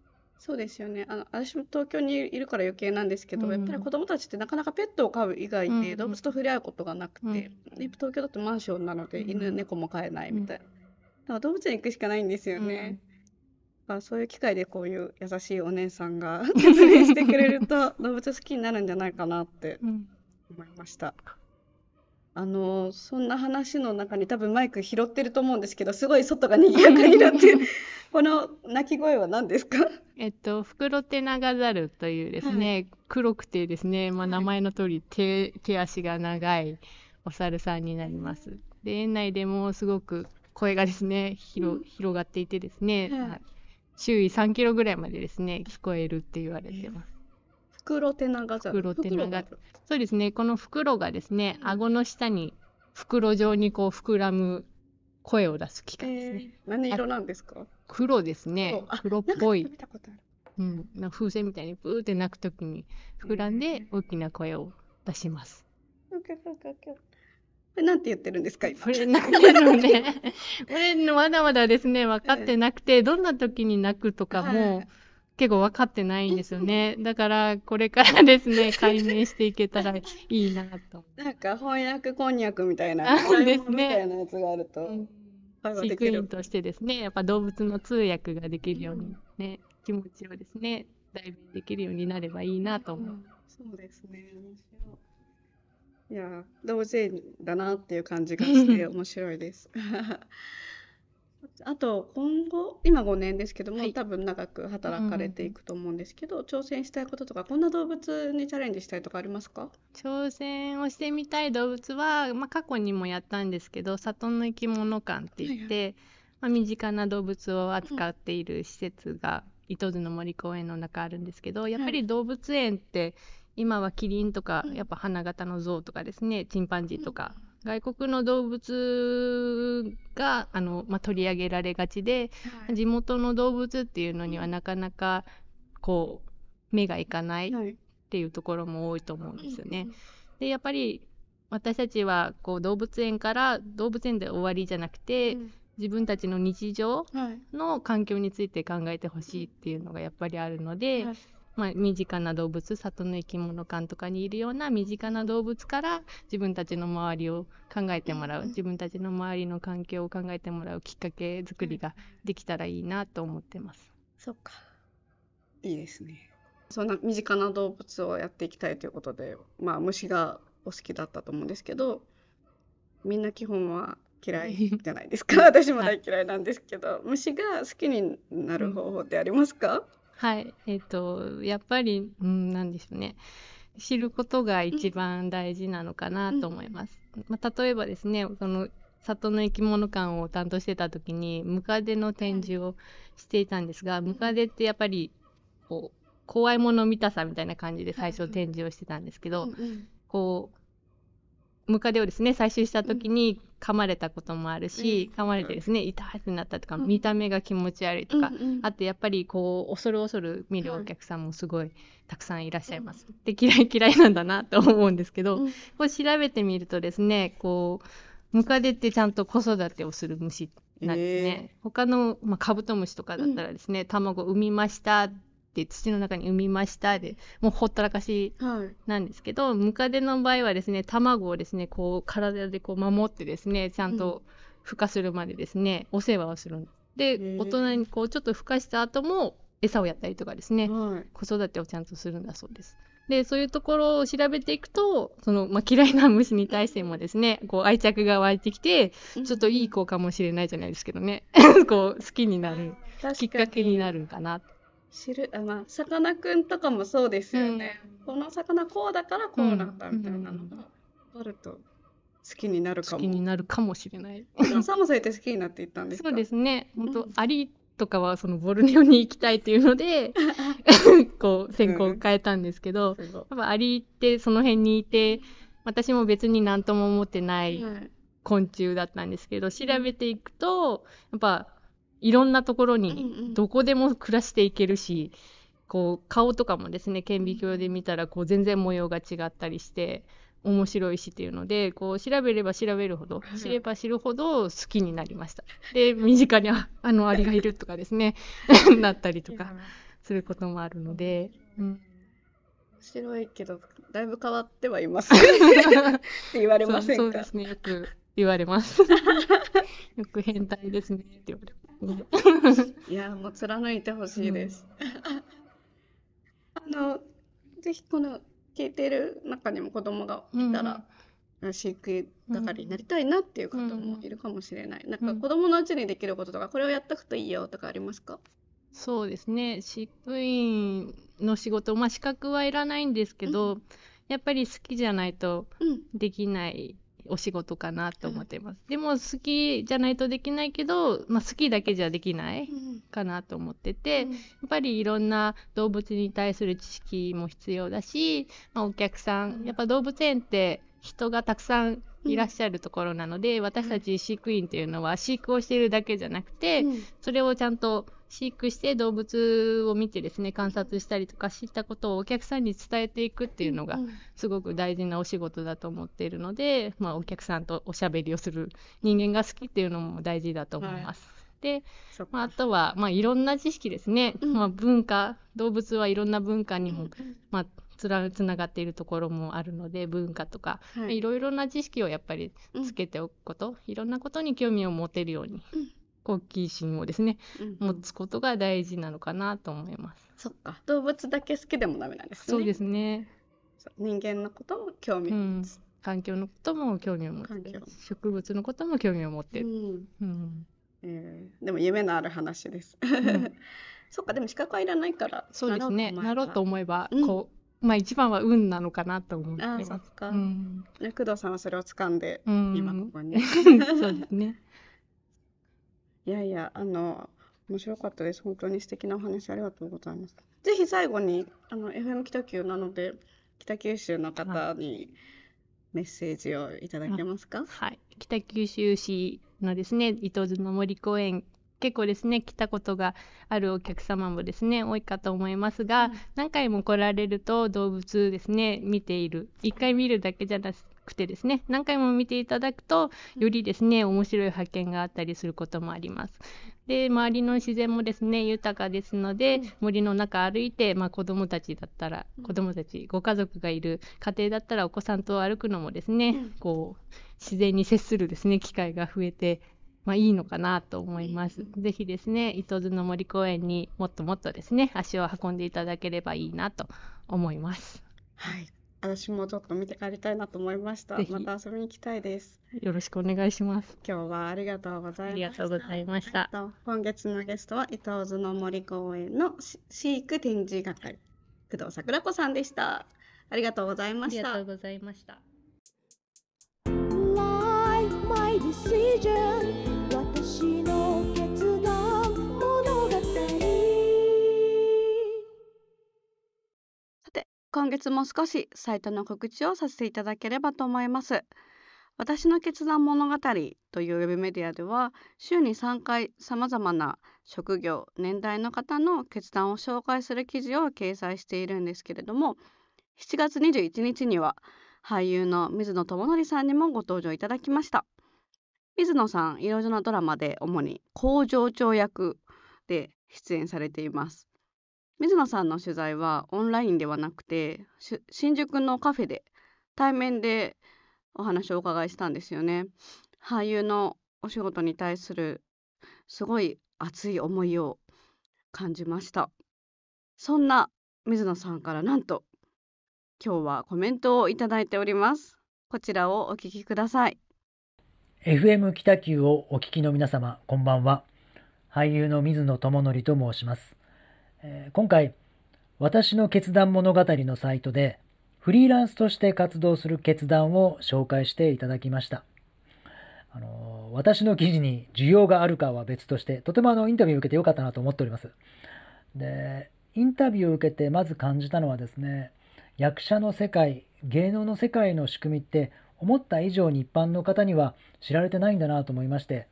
そうですよね。あの私も東京にいるから余計なんですけど、うんやっぱり子供たちってなかなかペットを飼う以外で動物と触れ合うことがなくうんて、で東京だとマンションなのでうん犬猫も飼えないみたいな。だから動物園行くしかないんですよね。だからそういう機会でこういう優しいお姉さんが 説明してくれると 動物好きになるんじゃないかなって思いました。あのそんな話の中に多分マイク拾ってると思うんですけどすごい外がにぎやかになってこの鳴き声は何ですかえっとフクロテナガザルというですね、はい、黒くてですね、まあ、名前の通り手、手足が長いお猿さんになります。で園内でもすごく声がですね広うん、広がっていてですね、はい、周囲3キロぐらいまでですね聞こえるって言われてます。袋手長ザル。袋手長そうですね。この袋がですね、顎の下に袋状にこう膨らむ声を出す機械ですね。えー、何色なんですか黒ですね。黒っぽい。うん、な風船みたいにブーって鳴くときに膨らんで大きな声を出します。こなんて言ってるんですか今。これ泣くのね。これまだまだですね分かってなくて、どんな時に泣くとかも、結構分かってないんですよね。だから、これからですね、解明していけたらいいなと。なんか、翻訳こんにゃくみたいな、ですね、みたいなやつがあると。うん飼育員としてですね、やっぱ動物の通訳ができるようにね、うん、気持ちをですね、代弁できるようになればいいなと思う。うん、そうですね、いや、同性だなっていう感じがして面白いです。あと今後今5年ですけども、はい、多分長く働かれていくと思うんですけど、うん、挑戦したいこととかこんな動物にチャレンジしたいとかありますか挑戦をしてみたい動物は、まあ、過去にもやったんですけど里の生き物館って言って、はいまあ、身近な動物を扱っている施設が、糸津の森公園の中あるんですけどやっぱり動物園って、今はキリンとか、うん、やっぱ花形の象とかですねチンパンジーとか。うん外国の動物があの、まあ、取り上げられがちで、はい、地元の動物っていうのにはなかなかこう目がいかないっていうところも多いと思うんですよね。はい、でやっぱり私たちはこう動物園から動物園で終わりじゃなくて、うん、自分たちの日常の環境について考えてほしいっていうのがやっぱりあるので。はいまあ、身近な動物里の生き物館とかにいるような身近な動物から自分たちの周りを考えてもらう自分たちの周りの環境を考えてもらうきっかけ作りができたらいいなと思ってます。そうかいいですねそんな身近な動物をやっていきたいということで、まあ、虫がお好きだったと思うんですけどみんな基本は嫌い じゃないですか私も大嫌いなんですけど、虫が好きになる方法ってありますか、うんはい。えっ、ー、と、やっぱり、うん、なんでしょうね。知ることが一番大事なのかなと思います。うん、まあ、例えばですね、その、里の生き物館を担当してた時に、ムカデの展示をしていたんですが、はい、ムカデってやっぱり、こう、怖いもの見たさみたいな感じで最初展示をしてたんですけど、うんうん、こう、ムカデをですね採集した時に噛まれたこともあるし、うん、噛まれてですね痛ってなったとか、見た目が気持ち悪いとか、うんうん、あとやっぱりこう恐る恐る見るお客さんもすごいたくさんいらっしゃいます。で嫌い嫌いなんだなと思うんですけど、こう調べてみるとですねこうムカデってちゃんと子育てをする虫なんですね。えー、他の、まあ、カブトムシとかだったらですね、卵産みましたって土の中に産みましたでもうほったらかしなんですけど、はい、ムカデの場合はですね卵をですねこう体でこう守ってですねちゃんと孵化するまでですね、うん、お世話をするんで大人にこうちょっと孵化した後も餌をやったりとかですね、はい、子育てをちゃんとするんだそうです。でそういうところを調べていくとその、まあ、嫌いな虫に対してもですねこう愛着が湧いてきてちょっといい子かもしれないじゃないですけどね こう好きになるきっかけになるかな知るあまあさかなクンとかもそうですよね、うん、この魚こうだからこうなったみたいなのがあると好きになるかも好きになるかもしれない サムさんって好きになっていったんですかそうですね本当、うん、アリとかはそのボルネオに行きたいというので こう専攻を変えたんですけど、うん、やっぱアリってその辺にいて私も別に何とも思ってない昆虫だったんですけど、調べていくとやっぱいろんなところにどこでも暮らしていけるし、こう顔とかもですね顕微鏡で見たらこう全然模様が違ったりして面白いしっていうのでこう調べれば調べるほど知れば知るほど好きになりました。で身近にああのアリがいるとかですね なったりとかすることもあるので。うん面白いけど、だいぶ変わってはいますって 言われませんかそうですね、よく言われます。よく変態ですねって言われます。いや、もう貫いてほしいです。あの、ぜひこの聞いてる中にも子供がいたら、うん、飼育係になりたいなっていう方もいるかもしれない。うん、なんか子供のうちにできることとか、これをやっとくといいよとかありますかそうですね。飼育員の仕事、まあ資格はいらないんですけど、うん、やっぱり好きじゃないとできないお仕事かなと思ってます、うん、でも好きじゃないとできないけど、まあ、好きだけじゃできないかなと思ってて、うん、やっぱりいろんな動物に対する知識も必要だし、まあ、お客さんやっぱ動物園って人がたくさんいらっしゃるところなので、うん、私たち飼育員っていうのは飼育をしているだけじゃなくて、それをちゃんと飼育して動物を見てですね観察したりとか知ったことをお客さんに伝えていくっていうのがすごく大事なお仕事だと思っているので、まあ、お客さんとおしゃべりをする人間が好きっていうのも大事だと思います。はいで、まあ、あとは、まあ、いろんな知識ですね、まあ、文化動物はいろんな文化にも、まあ、つらつながっているところもあるので文化とか、はい、いろいろな知識をやっぱりつけておくこと、いろんなことに興味を持てるように大きい芯をですね、うんうん、持つことが大事なのかなと思います。そっか動物だけ好きでもダメなんですね。そうですね人間のことも興味を持つ、うん、環境のことも興味を持って植物のことも興味を持って、うんうんえー、でも夢のある話です。うん、そっかでも資格はいらないからそうですねなろうと思えば、うん、こうまあ一番は運なのかなと思ってます。あそっか、うん、工藤さんはそれを掴んで、今ここに。そうですね。いやいや、あの、面白かったです。本当に素敵なお話ありがとうございます。ぜひ最後に、あの、FM 北九なので、北九州の方にメッセージをいただけますかはい。北九州市のですね、伊東津の森公園結構ですね来たことがあるお客様もですね多いかと思いますが、何回も来られると動物ですね見ている一回見るだけじゃなくてですね何回も見ていただくとよりですね面白い発見があったりすることもあります。で周りの自然もですね豊かですので、うん、森の中歩いて、まあ、子どもたちだったら、うん、子どもたちご家族がいる家庭だったらお子さんと歩くのもですね、うん、こう自然に接するですね機会が増えて、まあ、いいのかなと思います。ぜひですね糸津の森公園にもっともっとですね足を運んでいただければいいなと思います。はい私もちょっと見て帰りたいなと思いました。また遊びに行きたいです。よろしくお願いします。今日はありがとうございました。ありがとうございました今月のゲストは伊東津の森公園の飼育展示係工藤桜子さんでした。ありがとうございましたありがとう。ございました。Life my decision 私の今月も少しサイトの告知をさせていただければと思います。私の決断物語というウェブメディアでは週に3回さまざまな職業年代の方の決断を紹介する記事を掲載しているんですけれども7月21日には俳優の水野智則さんにもご登場いただきました水野さんいろいろなドラマで主に工場長役で出演されています水野さんの取材はオンラインではなくて新宿のカフェで対面でお話をお伺いしたんですよね。俳優のお仕事に対するすごい熱い思いを感じました。そんな水野さんからなんと今日はコメントをいただいております。こちらをお聞きください。FM 北九をお聞きの皆様、こんばんは。俳優の水野智則と申します。え今回私の決断物語のサイトでフリーランスとして活動する決断を紹介していただきました。あの私の記事に需要があるかは別としてとてもあのインタビューを受けてよかったなと思っております。でインタビューを受けてまず感じたのはですね役者の世界芸能の世界の仕組みって思った以上に一般の方には知られてないんだなと思いまして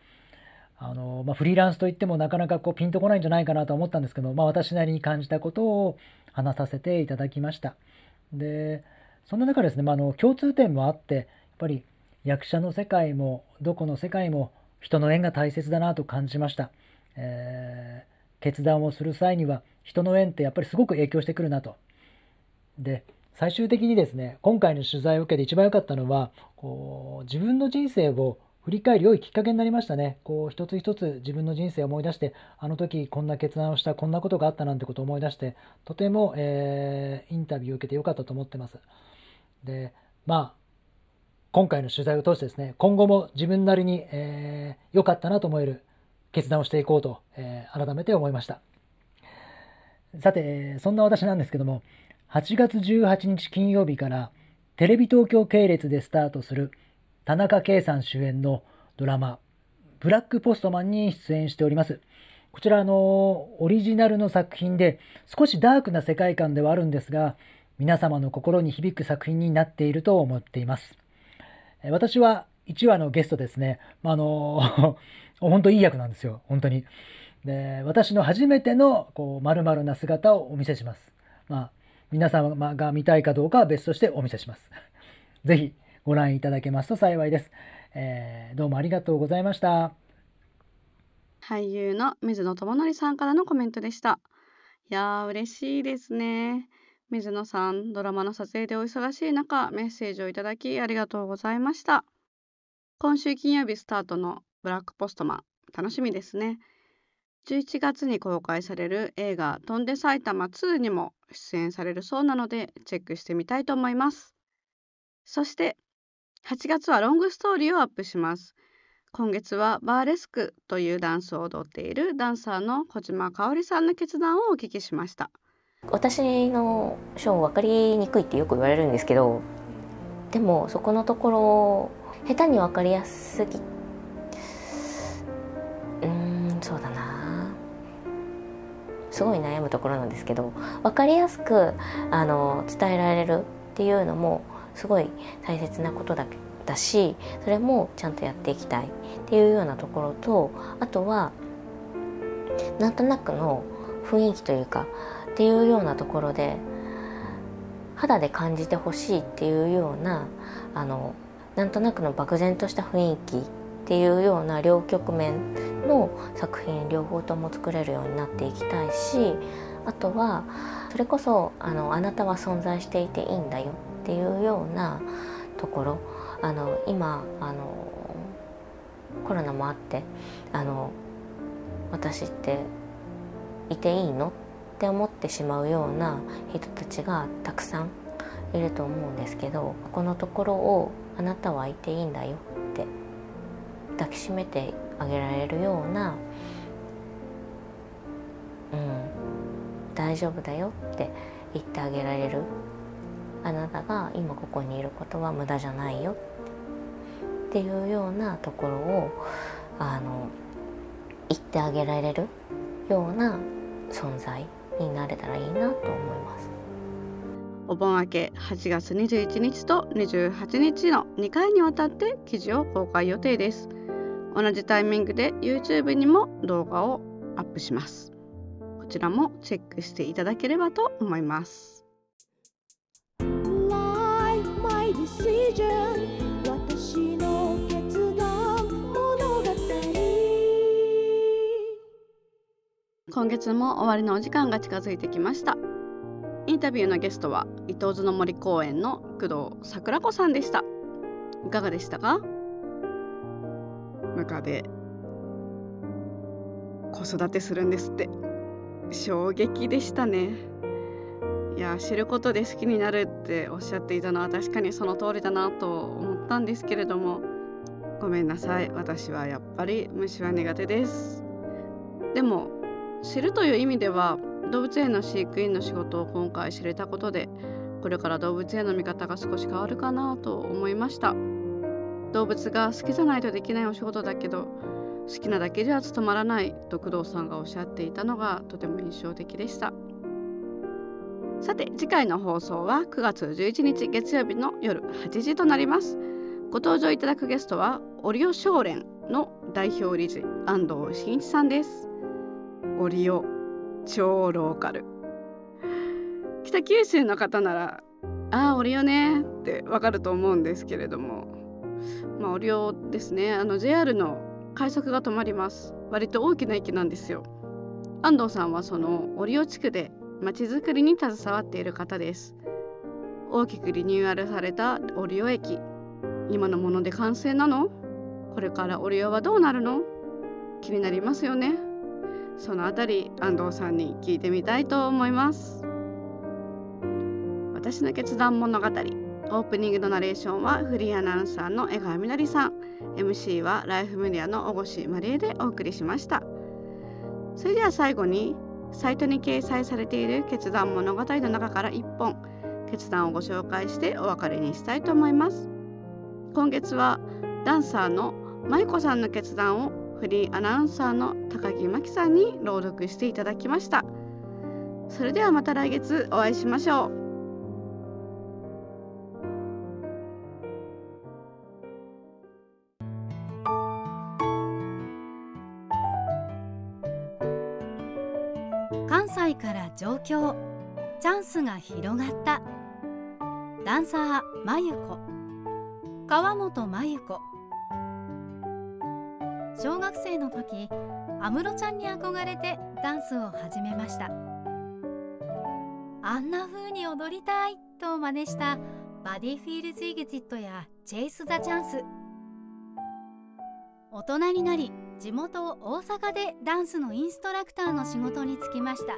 あのまあ、フリーランスといってもなかなかこうピンとこないんじゃないかなと思ったんですけど、まあ、私なりに感じたことを話させていただきましたでそんな中ですね、まあ、の共通点もあってやっぱり役者の世界もどこの世界も人の縁が大切だなと感じました、えー、決断をする際には人の縁ってやっぱりすごく影響してくるなとで最終的にですね今回の取材を受けて一番良かったのはこう自分の人生を振り返り良いきっかけになりましたね。こう一つ一つ自分の人生を思い出して、あの時こんな決断をした、こんなことがあったなんてことを思い出して、とても、えー、インタビューを受けてよかったと思ってます。で、まあ、今回の取材を通してですね、今後も自分なりに良、えー、かったなと思える決断をしていこうと、えー、改めて思いました。さて、そんな私なんですけども、8月18日金曜日からテレビ東京系列でスタートする「田中圭さん主演のドラマ、ブラックポストマンに出演しております。こちら、あの、オリジナルの作品で、少しダークな世界観ではあるんですが、皆様の心に響く作品になっていると思っています。私は1話のゲストですね、まあ、あの、本当いい役なんですよ、本当に。で私の初めてのこう丸々な姿をお見せします。まあ、皆様が見たいかどうかは別としてお見せします。ぜひご覧いただけますと幸いです。えー、どうもありがとうございました。俳優の水野智則さんからのコメントでした。いやー嬉しいですね。水野さん、ドラマの撮影でお忙しい中、メッセージをいただきありがとうございました。今週金曜日スタートのブラックポストマン、楽しみですね。11月に公開される映画「飛んで埼玉2」にも出演されるそうなのでチェックしてみたいと思います。そして8月はロングストーリーをアップします。今月はバーレスクというダンスを踊っているダンサーの小島香織さんの決断をお聞きしました。私のショー分かりにくいってよく言われるんですけどでもそこのところ下手に分かりやすすぎうんそうだなすごい悩むところなんですけど分かりやすくあの伝えられるっていうのもすごい大切なことだだしそれもちゃんとやっていきたいっていうようなところとあとはなんとなくの雰囲気というかっていうようなところで肌で感じてほしいっていうようなあのなんとなくの漠然とした雰囲気っていうような両局面の作品両方とも作れるようになっていきたいしあとはそれこそあのあなたは存在していていいんだよっていうようなところあの今あのコロナもあってあの私っていていいのって思ってしまうような人たちがたくさんいると思うんですけどここのところをあなたはいていいんだよって抱きしめてあげられるような、うん、大丈夫だよって言ってあげられるあなたが今ここにいることは無駄じゃないよっていうようなところをあの言ってあげられるような存在になれたらいいなと思います。お盆明け8月21日と28日の2回にわたって記事を公開予定です。同じタイミングで YouTube にも動画をアップします。こちらもチェックしていただければと思います。今月も終わりのお時間が近づいてきましたインタビューのゲストは伊東津の森公園の工藤桜子さんでしたいかがでしたかムカデ子育てするんですって衝撃でしたねいや知ることで好きになるっておっしゃっていたのは確かにその通りだなと思ったんですけれどもごめんなさい私はやっぱり虫は苦手ですでも知るという意味では動物園の飼育員の仕事を今回知れたことでこれから動物園の見方が少し変わるかなと思いました動物が好きじゃないとできないお仕事だけど好きなだけでは務まらないと工藤さんがおっしゃっていたのがとても印象的でした。さて次回の放送は9月11日月曜日の夜8時となりますご登場いただくゲストはオリオ少年の代表理事安藤真一さんですオリオ超ローカル北九州の方ならああオリオねってわかると思うんですけれどもまあオリオですねあの JR の快速が止まります割と大きな駅なんですよ安藤さんはそのオリオ地区でちづくりに携わっている方です大きくリニューアルされたオリオ駅今のもので完成なのこれからオリオはどうなるの気になりますよねそのあたり安藤さんに聞いてみたいと思います私の決断物語オープニングのナレーションはフリーアナウンサーの江川みなりさん MC はライフメディアの小越まりえでお送りしましたそれでは最後にサイトに掲載されている決断物語の中から1本決断をご紹介してお別れにしたいと思います今月はダンサーの舞子さんの決断をフリーアナウンサーの高木真希さんに朗読していただきましたそれではまた来月お会いしましょう歳から上京チャンスが広がったダンサー真由子川本真由子小学生の時安室ちゃんに憧れてダンスを始めましたあんな風に踊りたいと真似したバディフィールズ・イグジットやチェイス・ザ・チャンス大人になり地元大阪でダンスのインストラクターの仕事に就きました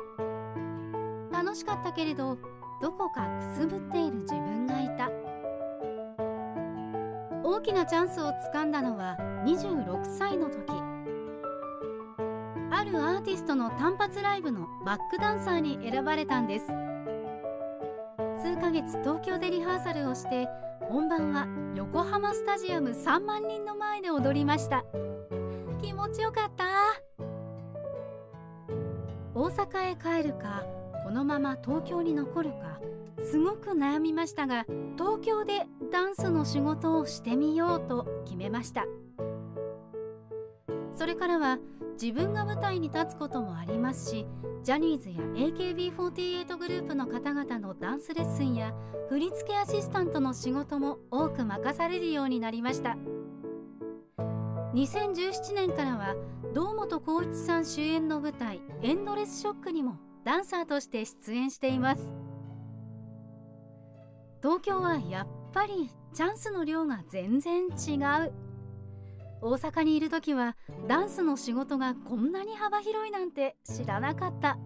楽しかったけれどどこかくすぶっている自分がいた大きなチャンスをつかんだのは26歳の時あるアーティストの単発ライブのバックダンサーに選ばれたんです数ヶ月東京でリハーサルをして本番は横浜スタジアム3万人の前で踊りました気持ちよかった大阪へ帰るかこのまま東京に残るかすごく悩みましたが東京でダンスの仕事をしてみようと決めましたそれからは自分が舞台に立つこともありますしジャニーズや AKB48 グループの方々のダンスレッスンや振付アシスタントの仕事も多く任されるようになりました。2017年からは堂本光一さん主演の舞台「エンドレスショック」にもダンサーとして出演しています東京はやっぱりチャンスの量が全然違う大阪にいる時はダンスの仕事がこんなに幅広いなんて知らなかった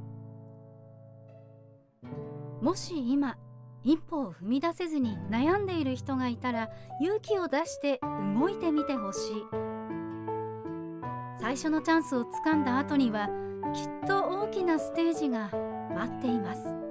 もし今一歩を踏み出せずに悩んでいる人がいたら勇気を出して動いてみてほしい。最初のチャンスをつかんだ後にはきっと大きなステージが待っています。